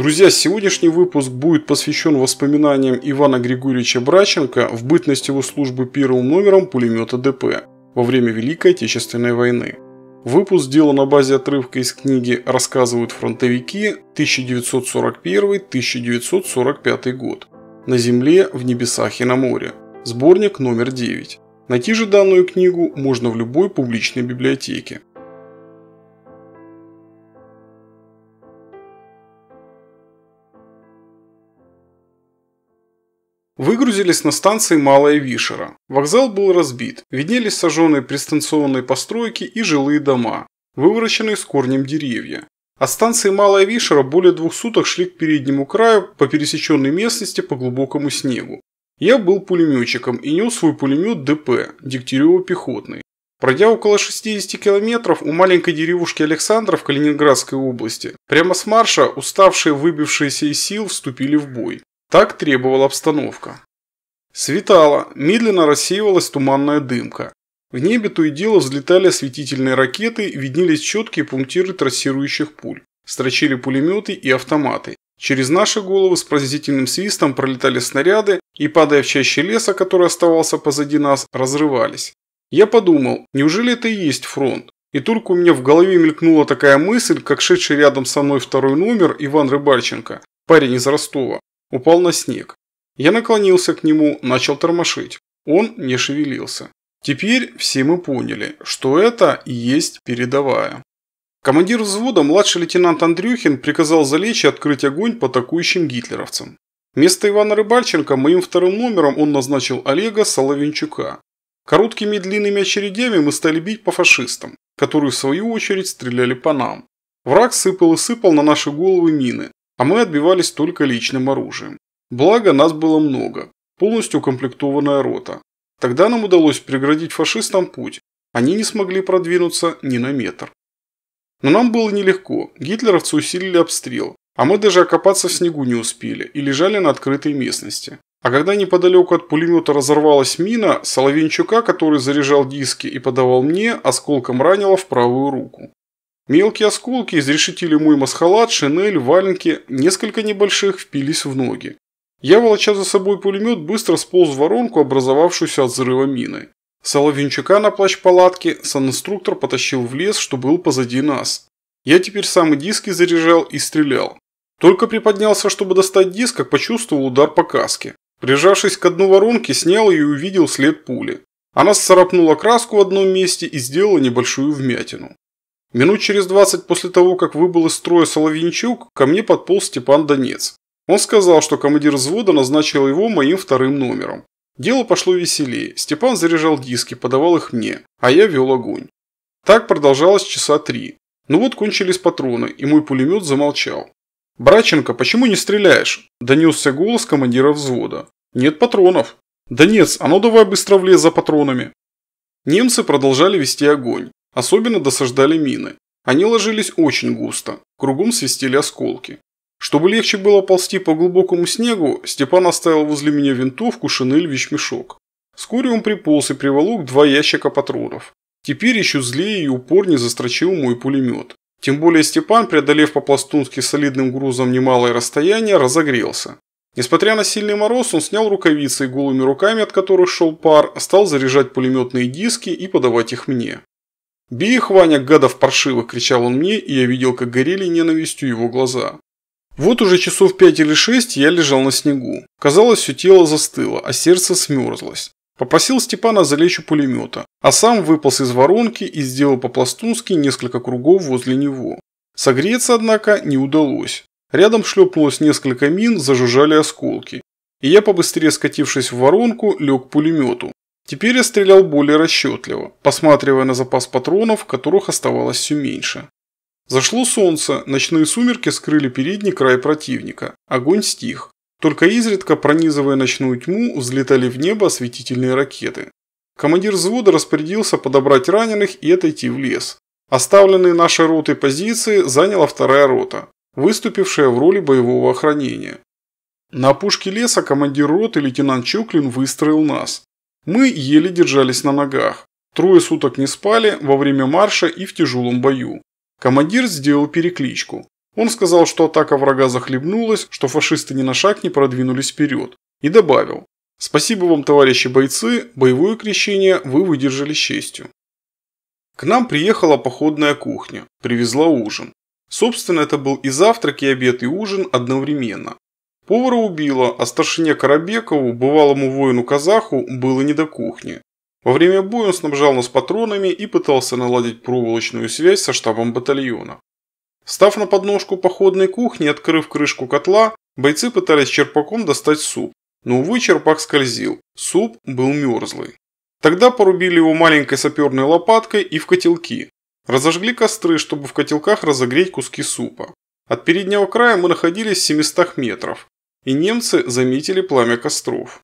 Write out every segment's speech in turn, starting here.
Друзья, сегодняшний выпуск будет посвящен воспоминаниям Ивана Григорьевича Браченко в бытность его службы первым номером пулемета ДП во время Великой Отечественной войны. Выпуск сделан на базе отрывка из книги «Рассказывают фронтовики» 1941-1945 год «На земле, в небесах и на море», сборник номер 9. Найти же данную книгу можно в любой публичной библиотеке. Выгрузились на станции Малая Вишера. Вокзал был разбит. Виднелись сожженные пристанционные постройки и жилые дома, вывороченные с корнем деревья. От станции Малая Вишера более двух суток шли к переднему краю по пересеченной местности по глубокому снегу. Я был пулеметчиком и нес свой пулемет ДП, Дегтярево-пехотный. Пройдя около 60 километров у маленькой деревушки Александров Калининградской области, прямо с марша уставшие выбившиеся из сил вступили в бой. Так требовала обстановка. Светало, медленно рассеивалась туманная дымка. В небе то и дело взлетали осветительные ракеты, виднелись четкие пунктиры трассирующих пуль. Строчили пулеметы и автоматы. Через наши головы с пронзительным свистом пролетали снаряды и, падая в чаще леса, который оставался позади нас, разрывались. Я подумал, неужели это и есть фронт? И только у меня в голове мелькнула такая мысль, как шедший рядом со мной второй номер Иван Рыбальченко, парень из Ростова, Упал на снег. Я наклонился к нему, начал тормошить. Он не шевелился. Теперь все мы поняли, что это и есть передовая. Командир взвода, младший лейтенант Андрюхин, приказал залечь и открыть огонь по атакующим гитлеровцам. Вместо Ивана Рыбальченко моим вторым номером он назначил Олега Соловенчука. Короткими длинными очередями мы стали бить по фашистам, которые в свою очередь стреляли по нам. Враг сыпал и сыпал на наши головы мины, а мы отбивались только личным оружием. Благо, нас было много, полностью укомплектованная рота. Тогда нам удалось преградить фашистам путь, они не смогли продвинуться ни на метр. Но нам было нелегко, гитлеровцы усилили обстрел, а мы даже окопаться в снегу не успели и лежали на открытой местности. А когда неподалеку от пулемета разорвалась мина, Соловенчука, который заряжал диски и подавал мне, осколком ранила в правую руку. Мелкие осколки изрешетили мой масхалат, шинель, валенки, несколько небольших впились в ноги. Я, волоча за собой пулемет, быстро сполз в воронку, образовавшуюся от взрыва мины. Соловенчука на плащ палатки санинструктор потащил в лес, что был позади нас. Я теперь сам и диски заряжал и стрелял. Только приподнялся, чтобы достать диск, как почувствовал удар по каске. Прижавшись к дну воронки, снял ее и увидел след пули. Она сцарапнула краску в одном месте и сделала небольшую вмятину. Минут через 20 после того, как выбыл из строя Соловьянчук, ко мне подполз Степан Донец. Он сказал, что командир взвода назначил его моим вторым номером. Дело пошло веселее. Степан заряжал диски, подавал их мне, а я вел огонь. Так продолжалось часа три. Ну вот кончились патроны, и мой пулемет замолчал. «Браченко, почему не стреляешь?» – донесся голос командира взвода. «Нет патронов». Донец, а ну давай быстро влез за патронами». Немцы продолжали вести огонь. Особенно досаждали мины. Они ложились очень густо, кругом свистели осколки. Чтобы легче было ползти по глубокому снегу, Степан оставил возле меня винтовку, шинель, вещмешок. Вскоре он приполз и приволок два ящика патронов. Теперь еще злее и упорнее застрочил мой пулемет. Тем более Степан, преодолев по-пластунски солидным грузом немалое расстояние, разогрелся. Несмотря на сильный мороз, он снял рукавицы и голыми руками, от которых шел пар, стал заряжать пулеметные диски и подавать их мне. «Бей их, Ваня, гадов паршивых!» – кричал он мне, и я видел, как горели ненавистью его глаза. Вот уже часов пять или шесть я лежал на снегу. Казалось, все тело застыло, а сердце смерзлось. Попросил Степана залечь у пулемета, а сам выполз из воронки и сделал по-пластунски несколько кругов возле него. Согреться, однако, не удалось. Рядом шлепнулось несколько мин, зажужжали осколки. И я, побыстрее скатившись в воронку, лег к пулемету, Теперь я стрелял более расчетливо, посматривая на запас патронов, которых оставалось все меньше. Зашло солнце, ночные сумерки скрыли передний край противника. Огонь стих. Только изредка, пронизывая ночную тьму, взлетали в небо осветительные ракеты. Командир взвода распорядился подобрать раненых и отойти в лес. Оставленные нашей ротой позиции заняла вторая рота, выступившая в роли боевого охранения. На опушке леса командир роты лейтенант Чоклин выстроил нас, мы еле держались на ногах. Трое суток не спали во время марша и в тяжелом бою. Командир сделал перекличку. Он сказал, что атака врага захлебнулась, что фашисты ни на шаг не продвинулись вперед. И добавил. «Спасибо вам, товарищи бойцы, боевое крещение вы выдержали с честью». К нам приехала походная кухня, привезла ужин. Собственно, это был и завтрак, и обед, и ужин одновременно. Повара убило, а старшине Карабекову, бывалому воину-казаху, было не до кухни. Во время боя он снабжал нас патронами и пытался наладить проволочную связь со штабом батальона. Став на подножку походной кухни, открыв крышку котла, бойцы пытались черпаком достать суп. Но, увы, черпак скользил. Суп был мерзлый. Тогда порубили его маленькой саперной лопаткой и в котелки. Разожгли костры, чтобы в котелках разогреть куски супа. От переднего края мы находились в 700 метров и немцы заметили пламя костров.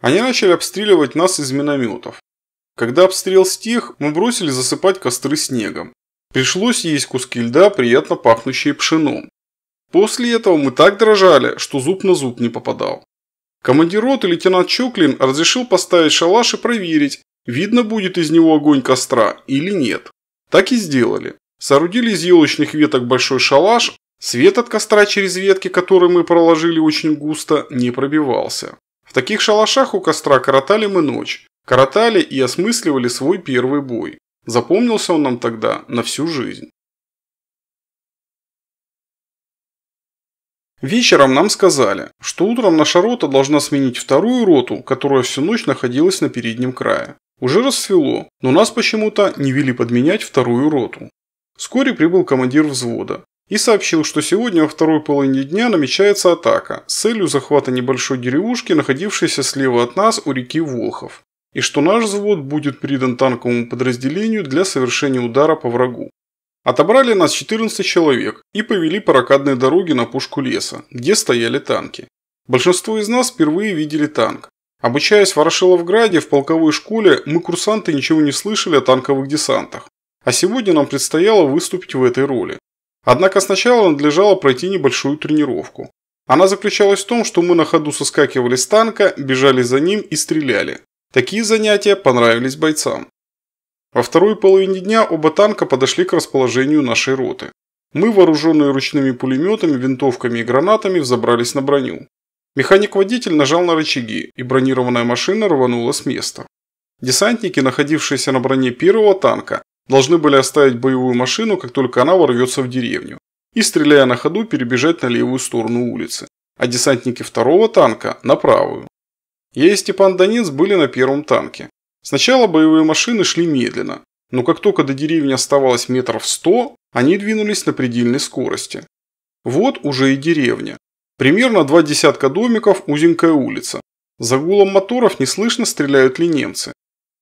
Они начали обстреливать нас из минометов. Когда обстрел стих, мы бросили засыпать костры снегом. Пришлось есть куски льда, приятно пахнущие пшеном. После этого мы так дрожали, что зуб на зуб не попадал. Командир роты лейтенант Чоклин разрешил поставить шалаш и проверить, видно будет из него огонь костра или нет. Так и сделали. Соорудили из елочных веток большой шалаш, Свет от костра через ветки, которые мы проложили очень густо, не пробивался. В таких шалашах у костра коротали мы ночь, коротали и осмысливали свой первый бой. Запомнился он нам тогда на всю жизнь. Вечером нам сказали, что утром наша рота должна сменить вторую роту, которая всю ночь находилась на переднем крае. Уже рассвело, но нас почему-то не вели подменять вторую роту. Вскоре прибыл командир взвода и сообщил, что сегодня во второй половине дня намечается атака с целью захвата небольшой деревушки, находившейся слева от нас у реки Волхов, и что наш взвод будет придан танковому подразделению для совершения удара по врагу. Отобрали нас 14 человек и повели по ракадной дороге на пушку леса, где стояли танки. Большинство из нас впервые видели танк. Обучаясь в Ворошиловграде в полковой школе, мы курсанты ничего не слышали о танковых десантах. А сегодня нам предстояло выступить в этой роли. Однако сначала надлежало пройти небольшую тренировку. Она заключалась в том, что мы на ходу соскакивали с танка, бежали за ним и стреляли. Такие занятия понравились бойцам. Во второй половине дня оба танка подошли к расположению нашей роты. Мы, вооруженные ручными пулеметами, винтовками и гранатами, взобрались на броню. Механик-водитель нажал на рычаги, и бронированная машина рванула с места. Десантники, находившиеся на броне первого танка, должны были оставить боевую машину, как только она ворвется в деревню, и, стреляя на ходу, перебежать на левую сторону улицы, а десантники второго танка – на правую. Я и Степан Донец были на первом танке. Сначала боевые машины шли медленно, но как только до деревни оставалось метров сто, они двинулись на предельной скорости. Вот уже и деревня. Примерно два десятка домиков, узенькая улица. За гулом моторов не слышно, стреляют ли немцы.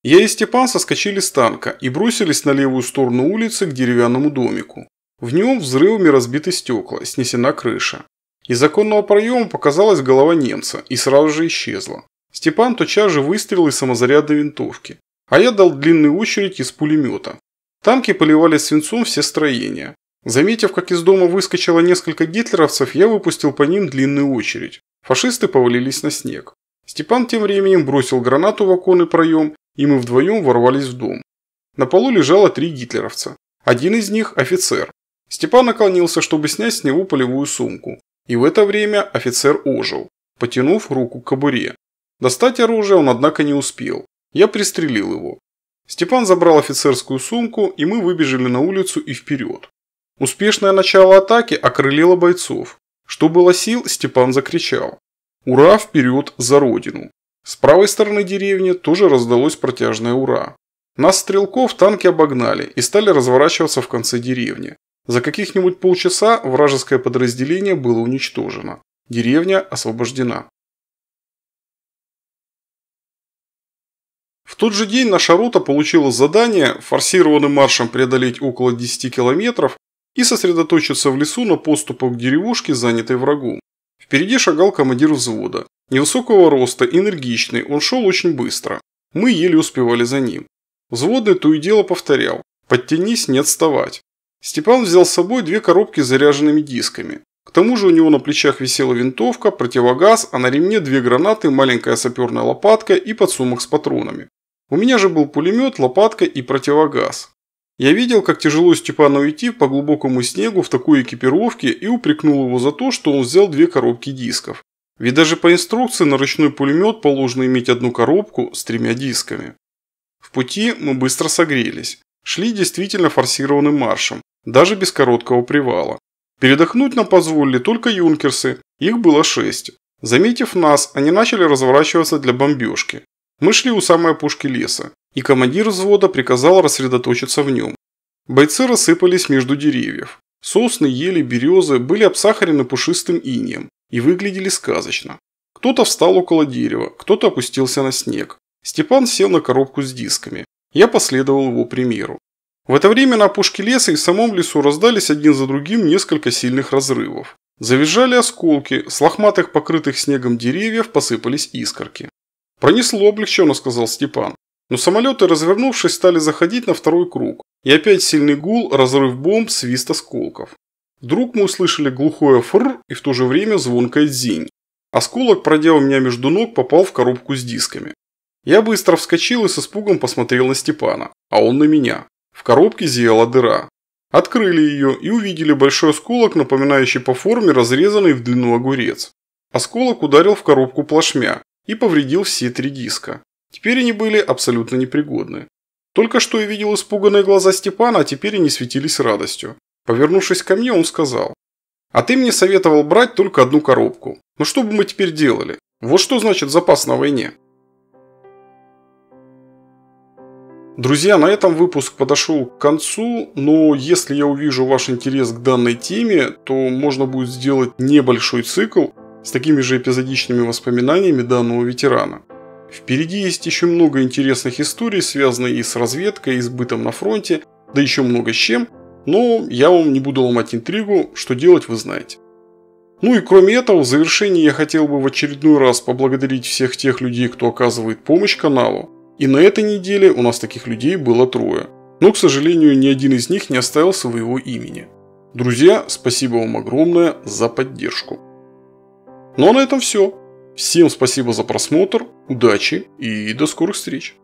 Я и Степан соскочили с танка и бросились на левую сторону улицы к деревянному домику. В нем взрывами разбиты стекла, снесена крыша. Из оконного проема показалась голова немца и сразу же исчезла. Степан тотчас же выстрелил из самозарядной винтовки, а я дал длинную очередь из пулемета. Танки поливали свинцом все строения. Заметив, как из дома выскочило несколько гитлеровцев, я выпустил по ним длинную очередь. Фашисты повалились на снег. Степан тем временем бросил гранату в оконный проем и мы вдвоем ворвались в дом. На полу лежало три гитлеровца. Один из них – офицер. Степан наклонился, чтобы снять с него полевую сумку. И в это время офицер ожил, потянув руку к кобуре. Достать оружие он, однако, не успел. Я пристрелил его. Степан забрал офицерскую сумку, и мы выбежали на улицу и вперед. Успешное начало атаки окрылило бойцов. Что было сил, Степан закричал. «Ура, вперед, за родину!» С правой стороны деревни тоже раздалось протяжное «Ура!». Нас, стрелков, танки обогнали и стали разворачиваться в конце деревни. За каких-нибудь полчаса вражеское подразделение было уничтожено. Деревня освобождена. В тот же день наша рота получила задание форсированным маршем преодолеть около 10 километров и сосредоточиться в лесу на поступах к деревушке, занятой врагом. Впереди шагал командир взвода. Невысокого роста, энергичный, он шел очень быстро. Мы еле успевали за ним. Взводный то и дело повторял «подтянись, не отставать». Степан взял с собой две коробки с заряженными дисками. К тому же у него на плечах висела винтовка, противогаз, а на ремне две гранаты, маленькая саперная лопатка и подсумок с патронами. У меня же был пулемет, лопатка и противогаз. Я видел, как тяжело Степану идти по глубокому снегу в такой экипировке и упрекнул его за то, что он взял две коробки дисков. Ведь даже по инструкции на ручной пулемет положено иметь одну коробку с тремя дисками. В пути мы быстро согрелись. Шли действительно форсированным маршем, даже без короткого привала. Передохнуть нам позволили только юнкерсы, их было шесть. Заметив нас, они начали разворачиваться для бомбежки. Мы шли у самой пушки леса, и командир взвода приказал рассредоточиться в нем. Бойцы рассыпались между деревьев. Сосны, ели, березы были обсахарены пушистым инием и выглядели сказочно. Кто-то встал около дерева, кто-то опустился на снег. Степан сел на коробку с дисками. Я последовал его примеру. В это время на опушке леса и в самом лесу раздались один за другим несколько сильных разрывов. Завизжали осколки, с лохматых покрытых снегом деревьев посыпались искорки. «Пронесло облегченно», – сказал Степан. Но самолеты, развернувшись, стали заходить на второй круг. И опять сильный гул, разрыв бомб, свист осколков. Вдруг мы услышали глухое фр и в то же время звонкое дзинь. Осколок, пройдя у меня между ног, попал в коробку с дисками. Я быстро вскочил и с испугом посмотрел на Степана, а он на меня. В коробке зияла дыра. Открыли ее и увидели большой осколок, напоминающий по форме разрезанный в длину огурец. Осколок ударил в коробку плашмя и повредил все три диска. Теперь они были абсолютно непригодны. Только что я видел испуганные глаза Степана, а теперь они светились радостью. Повернувшись ко мне, он сказал. «А ты мне советовал брать только одну коробку. Ну что бы мы теперь делали? Вот что значит запас на войне». Друзья, на этом выпуск подошел к концу, но если я увижу ваш интерес к данной теме, то можно будет сделать небольшой цикл с такими же эпизодичными воспоминаниями данного ветерана. Впереди есть еще много интересных историй, связанных и с разведкой, и с бытом на фронте, да еще много с чем – но ну, я вам не буду ломать интригу, что делать вы знаете. Ну и кроме этого, в завершении я хотел бы в очередной раз поблагодарить всех тех людей, кто оказывает помощь каналу. И на этой неделе у нас таких людей было трое. Но, к сожалению, ни один из них не оставил своего имени. Друзья, спасибо вам огромное за поддержку. Ну а на этом все. Всем спасибо за просмотр, удачи и до скорых встреч.